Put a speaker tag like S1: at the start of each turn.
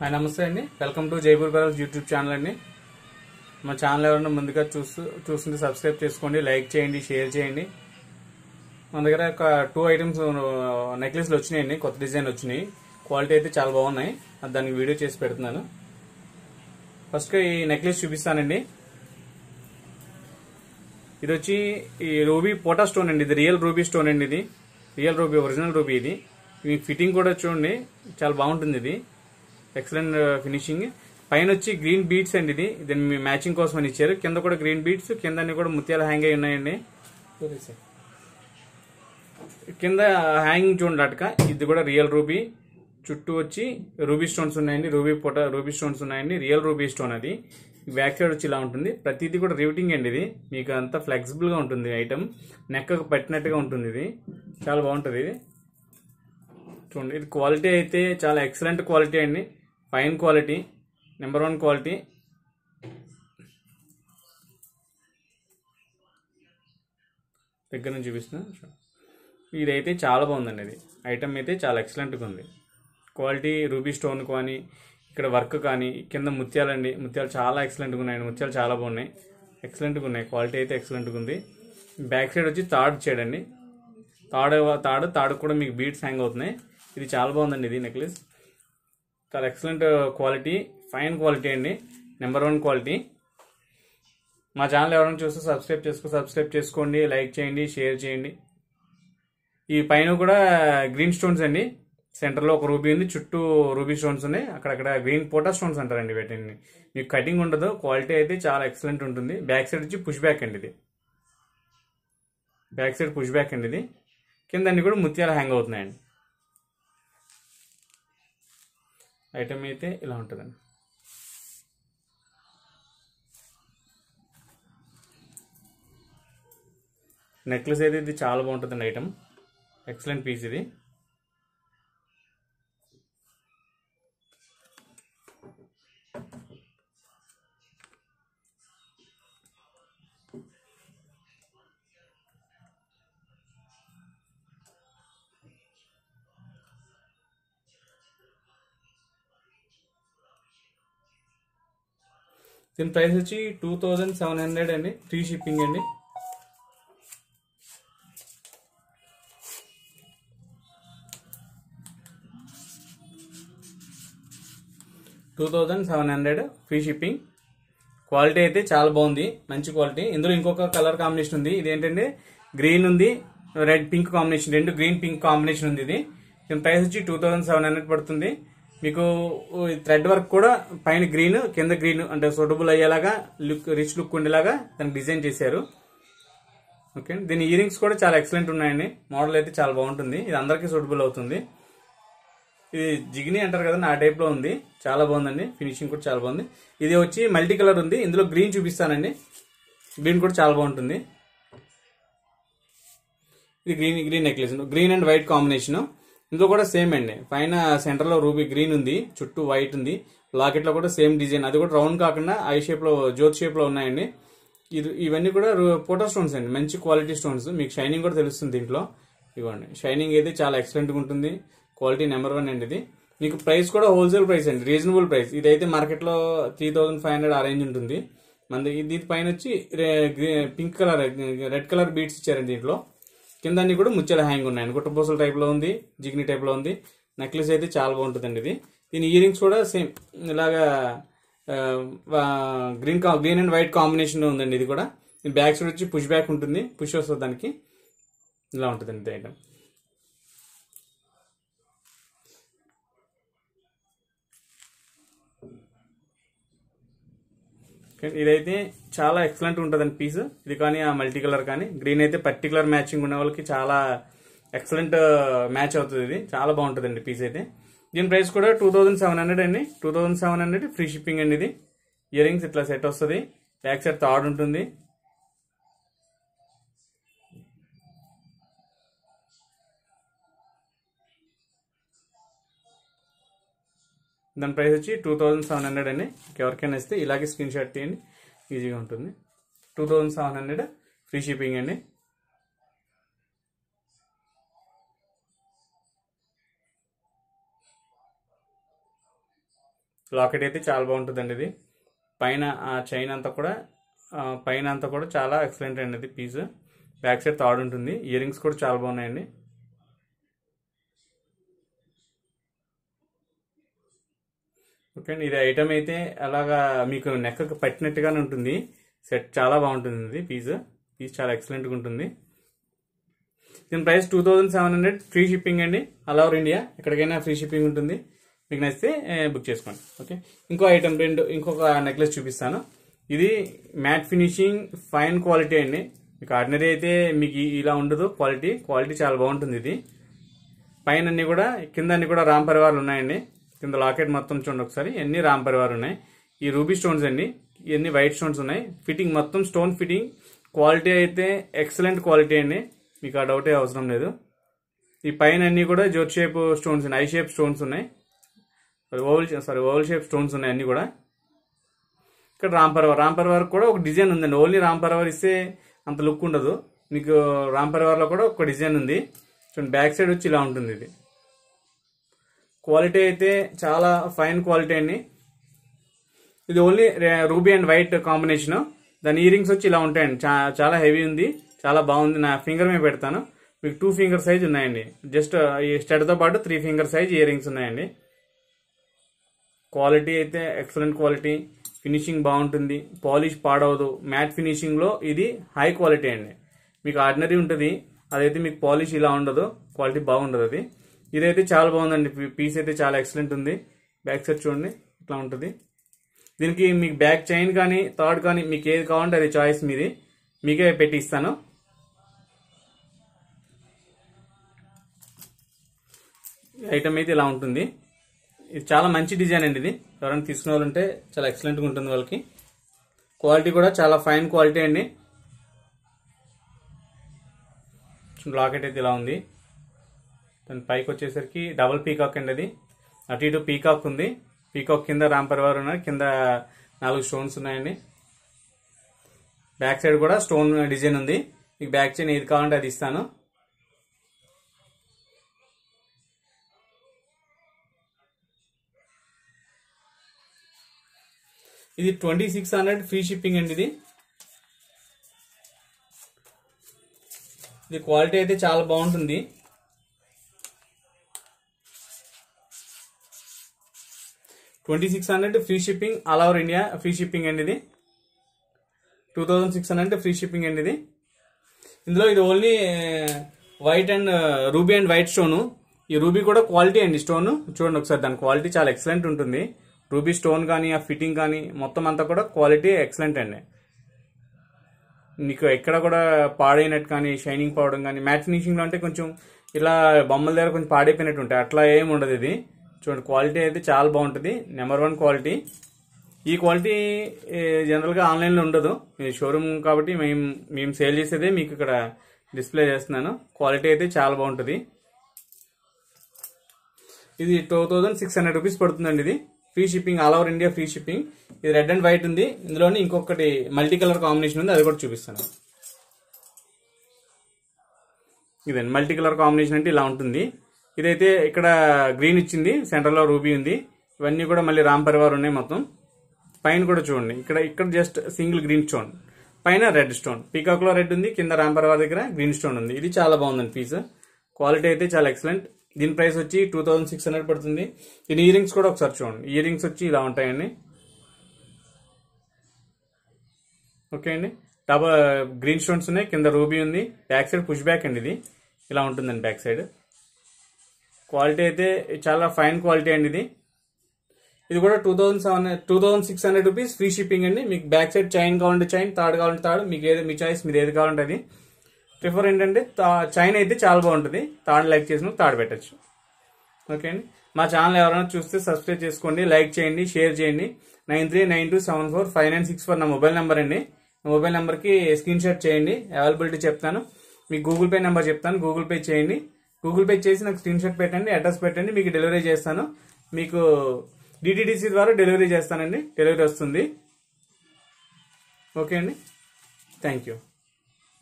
S1: hi నమస్తే అండి welcome to Jaipur brothers YouTube channel అండి మా ఛానల్ ఎవరైనా ముందుగా చూస్తూ చూస్తుంటే సబ్స్క్రైబ్ చేసుకోండి లైక్ చేయండి షేర్ చేయండి మన దగ్గర ఒక టూ ఐటమ్స్ నెక్లెస్లు వచ్చినాయండి కొత్త డిజైన్ వచ్చినాయి క్వాలిటీ అయితే చాలా బాగున్నాయి దానికి వీడియో చేసి పెడుతున్నాను ఫస్ట్ ఈ నెక్లెస్ చూపిస్తానండి ఇది వచ్చి ఈ రూబీ పోటా స్టోన్ అండి ఇది రియల్ రూబీ స్టోన్ అండి ఇది రియల్ రూబీ ఒరిజినల్ రూబీ ఇది ఫిట్టింగ్ కూడా చూడండి చాలా బాగుంటుంది ఇది ఎక్సలెంట్ ఫినిషింగ్ పైన వచ్చి గ్రీన్ బీట్స్ అండి ఇది దీని మీ మ్యాచింగ్ కోసం అని ఇచ్చారు కింద కూడా గ్రీన్ బీట్స్ కింద కూడా ముత్యాలు హ్యాంగ్ అయి ఉన్నాయండి కింద హ్యాంగింగ్ చూడండి అటక ఇది కూడా రియల్ రూబీ చుట్టూ వచ్చి రూబీ స్టోన్స్ ఉన్నాయండి రూబీ పొట రూబీ స్టోన్స్ ఉన్నాయండి రియల్ రూబీ స్టోన్ అది బ్యాక్ సైడ్ వచ్చి ఇలా ఉంటుంది ప్రతిదీ కూడా రివిటింగ్ అండి ఇది మీకు అంత ఫ్లెక్సిబుల్గా ఉంటుంది ఐటమ్ నెక్కకు పట్టినట్టుగా ఉంటుంది ఇది చాలా బాగుంటుంది ఇది చూడండి ఇది క్వాలిటీ అయితే చాలా ఎక్సలెంట్ క్వాలిటీ అండి fine quality number one quality దగ్గర నుంచి చూపిస్తున్నా ఇదైతే చాలా బాగుందండి ఇది ఐటమ్ అయితే చాలా ఎక్సలెంట్గా ఉంది క్వాలిటీ రూబీ స్టోన్ కానీ ఇక్కడ వర్క్ కానీ కింద ముత్యాలండి ముత్యాలు చాలా ఎక్సలెంట్గా ఉన్నాయండి ముత్యాలు చాలా బాగున్నాయి ఎక్సలెంట్గా ఉన్నాయి క్వాలిటీ అయితే ఎక్సలెంట్గా ఉంది బ్యాక్ సైడ్ వచ్చి తాడు చేయడండి తాడు తాడు తాడు కూడా మీకు బీట్స్ హ్యాంగ్ అవుతున్నాయి ఇది చాలా బాగుందండి ఇది నెక్లెస్ చాలా ఎక్సలెంట్ క్వాలిటీ ఫైన్ క్వాలిటీ అండి నెంబర్ వన్ క్వాలిటీ మా ఛానల్ ఎవరైనా చూస్తే సబ్స్క్రైబ్ చేసుకో సబ్స్క్రైబ్ చేసుకోండి లైక్ చేయండి షేర్ చేయండి ఈ పైన కూడా గ్రీన్ స్టోన్స్ అండి సెంటర్లో ఒక రూబీ ఉంది చుట్టూ రూబీ స్టోన్స్ ఉన్నాయి అక్కడక్కడ గ్రీన్ పోటా స్టోన్స్ అంటారండి వీటిని మీకు కటింగ్ ఉండదు క్వాలిటీ అయితే చాలా ఎక్సలెంట్ ఉంటుంది బ్యాక్ సైడ్ వచ్చి పుష్ బ్యాక్ అండి ఇది బ్యాక్ సైడ్ పుష్ బ్యాక్ అండి ఇది కింద అన్ని కూడా ముత్యాలు హ్యాంగ్ అవుతున్నాయండి ఐటమ్ అయితే ఇలా ఉంటుందండి నెక్లెస్ అయితే ఇది చాలా బాగుంటుందండి ఐటమ్ ఎక్సలెంట్ పీస్ ఇది దీని ప్రైస్ వచ్చి టూ థౌజండ్ సెవెన్ హండ్రెడ్ అండి ఫ్రీ షిప్పింగ్ అండి two thousand seven hundred free shipping quality అయితే చాలా బాగుంది మంచి క్వాలిటీ ఇందులో ఇంకొక కలర్ కాంబినేషన్ ఉంది ఇదేంటంటే గ్రీన్ ఉంది రెడ్ పింక్ కాంబినేషన్ రెండు గ్రీన్ పింక్ కాంబినేషన్ ఉంది ఇది దీని ప్రైస్ వచ్చి టూ సెవెన్ హండ్రెడ్ పడుతుంది మీకు థ్రెడ్ వర్క్ కూడా పైన గ్రీన్ కింద గ్రీన్ అంటే సూటబుల్ అయ్యేలాగా లుక్ రిచ్ లుక్ ఉండేలాగా దానికి డిజైన్ చేశారు ఓకే దీని ఇయరింగ్స్ కూడా చాలా ఎక్సలెంట్ ఉన్నాయండి మోడల్ అయితే చాలా బాగుంటుంది ఇది అందరికీ సూటబుల్ అవుతుంది ఇది జిగ్ని అంటారు కదా ఆ టైప్లో ఉంది చాలా బాగుందండి ఫినిషింగ్ కూడా చాలా బాగుంది ఇది వచ్చి మల్టీ కలర్ ఉంది ఇందులో గ్రీన్ చూపిస్తానండి గ్రీన్ కూడా చాలా బాగుంటుంది ఇది green green necklace green and white combination ఇందులో కూడా సేమ్ అండి పైన సెంటర్లో రూబీ గ్రీన్ ఉంది చుట్టూ వైట్ ఉంది లాకెట్లో కూడా సేమ్ డిజైన్ అది కూడా రౌండ్ కాకుండా ఐ షేప్లో జ్యోత్ షేప్లో ఉన్నాయండి ఇది ఇవన్నీ కూడా పోటో స్టోన్స్ అండి మంచి క్వాలిటీ స్టోన్స్ మీకు షైనింగ్ కూడా తెలుస్తుంది దీంట్లో ఇవ్వండి షైనింగ్ అయితే చాలా ఎక్సలెంట్గా ఉంటుంది క్వాలిటీ నెంబర్ వన్ అండి ఇది మీకు ప్రైస్ కూడా హోల్సేల్ ప్రైస్ అండి రీజనబుల్ ప్రైస్ ఇది అయితే మార్కెట్లో త్రీ థౌజండ్ ఫైవ్ హండ్రెడ్ ఆ రేంజ్ ఉంటుంది మన దీని పైన వచ్చి pink colour red colour beads ఇచ్చారండి దీంట్లో కింద అన్ని కూడా ముచ్చెల హ్యాంగ్ ఉన్నాయి గుట్టపూసల టైప్లో ఉంది జిగ్ని టైప్లో ఉంది నెక్లెస్ అయితే చాలా బాగుంటుందండి ఇది దీని ఇయరింగ్స్ కూడా సేమ్ ఇలాగా గ్రీన్ గ్రీన్ అండ్ వైట్ కాంబినేషన్లో ఉందండి ఇది కూడా బ్యాక్ సైడ్ వచ్చి పుష్ బ్యాక్ ఉంటుంది పుష్ వస్తుంది దానికి ఇలా ఉంటుందండి ఐటమ్ ఇదైతే చాలా ఎక్సలెంట్ ఉంటుందండి పీస్ ఇది కానీ ఆ మల్టీ కలర్ కానీ గ్రీన్ అయితే పర్టికులర్ మ్యాచింగ్ ఉన్న వాళ్ళకి చాలా ఎక్సలెంట్ మ్యాచ్ అవుతుంది ఇది చాలా బాగుంటుందండి పీస్ అయితే దీని ప్రైస్ కూడా టూ థౌజండ్ సెవెన్ హండ్రెడ్ అండి two thousand seven hundred free shipping అండి ఇది ఇయర్ రింగ్స్ ఇట్లా సెట్ వస్తుంది బ్యాక్ సైడ్ థాడ్ ఉంటుంది దాని ప్రైస్ వచ్చి టూ థౌజండ్ సెవెన్ హండ్రెడ్ అని ఎవరికైనా ఇస్తే ఇలాగే స్క్రీన్ షాట్ తీయండి ఈజీగా ఉంటుంది two thousand seven hundred free shipping అండి లాకెట్ అయితే చాలా బాగుంటుందండి ఇది పైన ఆ చైన్ అంతా కూడా పైన అంతా కూడా చాలా ఎక్సలెంట్ అండి ఇది పీస్ బ్యాక్ సైడ్ థాడ్ ఉంటుంది ఇయర్ రింగ్స్ కూడా చాలా బాగున్నాయండి ఓకే అండి ఇది ఐటమ్ అయితే అలాగా మీకు నెక్కకు పట్టినట్టుగానే ఉంటుంది సెట్ చాలా బాగుంటుంది ఇది పీస్ పీస్ చాలా ఎక్సలెంట్గా ఉంటుంది దీని price two thousand seven hundred free shipping అండి ఆల్ ఓవర్ ఇండియా ఎక్కడికైనా ఫ్రీ షిప్పింగ్ ఉంటుంది మీకు నచ్చితే బుక్ చేసుకోండి ఓకే ఇంకో ఐటమ్ రెండు ఇంకొక నెక్లెస్ చూపిస్తాను ఇది మ్యాట్ ఫినిషింగ్ ఫైన్ క్వాలిటీ అండి మీకు ఆర్డినరీ అయితే మీకు ఇలా ఉండదు క్వాలిటీ క్వాలిటీ చాలా బాగుంటుంది ఇది పైన అన్ని కూడా కింద అన్ని కూడా రామ్ పరివారాలు ఉన్నాయండి కింద లాకెట్ మొత్తం చూడండి ఒకసారి ఎన్ని రామ్ పరివార్ ఉన్నాయి ఈ రూబీ స్టోన్స్ అండి ఎన్ని వైట్ స్టోన్స్ ఉన్నాయి ఫిట్టింగ్ మొత్తం స్టోన్ ఫిట్టింగ్ క్వాలిటీ అయితే ఎక్సలెంట్ క్వాలిటీ అండి మీకు ఆ డౌటే అవసరం లేదు ఈ పైన అన్ని కూడా జోట్ షేప్ స్టోన్స్ ఉన్నాయి ఐ షేప్ స్టోన్స్ ఉన్నాయి oval sorry oval shape stones ఉన్నాయి అన్ని కూడా ఇక్కడ రాంపర్వర్ రాంపర్వర్ కూడా ఒక డిజైన్ ఉందండి ఓన్లీ రాంపర్వర్ ఇస్తే అంత లుక్ ఉండదు మీకు రాంపర్వర్లో కూడా ఒక డిజైన్ ఉంది చూడండి బ్యాక్ సైడ్ వచ్చి ఇలా ఉంటుంది ఇది క్వాలిటీ అయితే చాలా ఫైన్ క్వాలిటీ అండి ఇది only ruby and white combination దాని ఇయరింగ్స్ వచ్చి ఇలా ఉంటాయండి చాలా హెవీ ఉంది చాలా బాగుంది నా ఫింగర్ మీద పెడతాను మీకు టూ ఫింగర్ సైజ్ ఉన్నాయండి జస్ట్ ఈ స్టెడ్తో పాటు త్రీ ఫింగర్ సైజ్ ఇయరింగ్స్ ఉన్నాయండి క్వాలిటీ అయితే ఎక్సలెంట్ క్వాలిటీ ఫినిషింగ్ బాగుంటుంది పాలిష్ పాడవదు మ్యాట్ ఫినిషింగ్లో ఇది హై క్వాలిటీ అండి మీకు ఆర్డినరీ ఉంటుంది అదైతే మీకు పాలిష్ ఇలా ఉండదు క్వాలిటీ బాగుండదు అది ఇదైతే చాలా బాగుందండి పీస్ అయితే చాలా ఎక్సలెంట్ ఉంది బ్యాక్ సైడ్ చూడండి ఇట్లా ఉంటుంది దీనికి మీకు బ్యాక్ చైన్ కానీ థర్డ్ కానీ మీకు ఏది కావాలంటే అది చాయిస్ మీది మీకే పెట్టి ఇస్తాను ఐటమ్ అయితే ఇలా ఉంటుంది ఇది చాలా మంచి డిజైన్ అండి ఇది ఎవరైనా తీసుకునే వాళ్ళు ఉంటే చాలా ఎక్సలెంట్గా ఉంటుంది వాళ్ళకి క్వాలిటీ కూడా చాలా ఫైన్ క్వాలిటీ అండి లాకెట్ అయితే ఇలా ఉంది దాని పైకి వచ్చేసరికి డబల్ పీకాక్ అండి అది అటు ఇటు పీకాక్ ఉంది పీకాక్ కింద రాంపరివారు ఉన్నారు కింద నాలుగు స్టోన్స్ ఉన్నాయండి బ్యాక్ సైడ్ కూడా స్టోన్ డిజైన్ ఉంది మీకు బ్యాక్ చైన్ ఏది కావాలంటే అది ఇస్తాను ఇది twenty six hundred free shipping అండి ఇది ఇది క్వాలిటీ అయితే చాలా బాగుంటుంది twenty six hundred free shipping all over India free shipping అండి ఇది two thousand six hundred free shipping అండి ఇది ఇందులో ఇది only white and ruby and white stone ఈ రూబీ కూడా క్వాలిటీ అండి స్టోన్ చూడండి ఒకసారి దాని క్వాలిటీ చాలా ఎక్సలెంట్ ఉంటుంది రూబీ స్టోన్ కానీ ఆ ఫిట్టింగ్ కానీ మొత్తం అంతా కూడా క్వాలిటీ ఎక్సలెంట్ అండి నీకు ఎక్కడ కూడా పాడైనట్టు కానీ షైనింగ్ పోవడం కానీ మ్యాట్ ఫినిషింగ్లో అంటే కొంచెం ఇలా బొమ్మల దగ్గర కొంచెం పాడైపోయినట్టు ఉంటాయి అట్లా ఏమి ఉండదు ఇది చూడండి క్వాలిటీ అయితే చాలా బాగుంటుంది నెంబర్ వన్ క్వాలిటీ ఈ క్వాలిటీ జనరల్గా ఆన్లైన్లో ఉండదు మీ షోరూమ్ కాబట్టి మేము మేము సేల్ చేసేదే మీకు ఇక్కడ డిస్ప్లే చేస్తున్నాను క్వాలిటీ అయితే చాలా బాగుంటుంది ఇది two thousand six hundred rupees పడుతుందండి ఇది free shipping all over India free shipping ఇది రెడ్ అండ్ వైట్ ఉంది ఇందులోనే ఇంకొకటి మల్టీ కలర్ కాంబినేషన్ ఉంది అది కూడా చూపిస్తాను ఇదండి మల్టీ కలర్ కాంబినేషన్ అంటే ఇలా ఉంటుంది ఇదైతే ఇక్కడ గ్రీన్ ఇచ్చింది సెంటర్లో రూబీ ఉంది ఇవన్నీ కూడా మళ్ళీ రామ్ పరివార్ ఉన్నాయి మొత్తం పైన కూడా చూడండి ఇక్కడ ఇక్కడ జస్ట్ సింగిల్ గ్రీన్ స్టోన్ పైన రెడ్ స్టోన్ పీకాక్లో రెడ్ ఉంది కింద రామ్ పరివార్ దగ్గర గ్రీన్ స్టోన్ ఉంది ఇది చాలా బాగుందండి పీస్ క్వాలిటీ అయితే చాలా ఎక్సలెంట్ దీని ప్రైస్ వచ్చి టూ థౌజండ్ సిక్స్ హండ్రెడ్ పడుతుంది దీని ఇయర్ రింగ్స్ కూడా ఒకసారి చూడండి ఇయర్ రింగ్స్ వచ్చి ఇలా ఉంటాయండి ఓకే అండి డబా గ్రీన్ స్టోన్స్ ఉన్నాయి కింద రూబీ ఉంది బ్యాక్ సైడ్ పుష్ బ్యాక్ అండి ఇది ఇలా ఉంటుందండి బ్యాక్ సైడ్ క్వాలిటీ అయితే చాలా ఫైన్ క్వాలిటీ అండి ఇది ఇది కూడా two thousand seven two thousand six hundred rupees free shipping అండి మీకు బ్యాక్ సైడ్ చైన్ కావాలంటే చైన్ థర్డ్ కావాలంటే థర్డ్ మీకు ఏది మీ చాయిస్ మీరు ఏది కావాలంటే అది ప్రిఫర్ ఏంటంటే చైన్ అయితే చాలా బాగుంటుంది థర్డ్ లైక్ చేసిన థర్డ్ పెట్టచ్చు ఓకే అండి మా ఛానల్ ఎవరైనా చూస్తే సబ్స్క్రైబ్ చేసుకోండి లైక్ చేయండి షేర్ చేయండి nine three nine two seven four five nine six four నా మొబైల్ నెంబర్ అండి మొబైల్ నెంబర్కి స్క్రీన్ షాట్ చేయండి అవైలబిలిటీ చెప్తాను మీకు గూగుల్ పే నెంబర్ చెప్తాను గూగుల్ పే చేయండి గూగుల్ పే చేసి నాకు స్క్రీన్ షాట్ పెట్టండి అడ్రస్ పెట్టండి మీకు డెలివరీ చేస్తాను మీకు డిటిడిసి ద్వారా డెలివరీ చేస్తానండి డెలివరీ వస్తుంది ఓకే అండి థ్యాంక్ యూ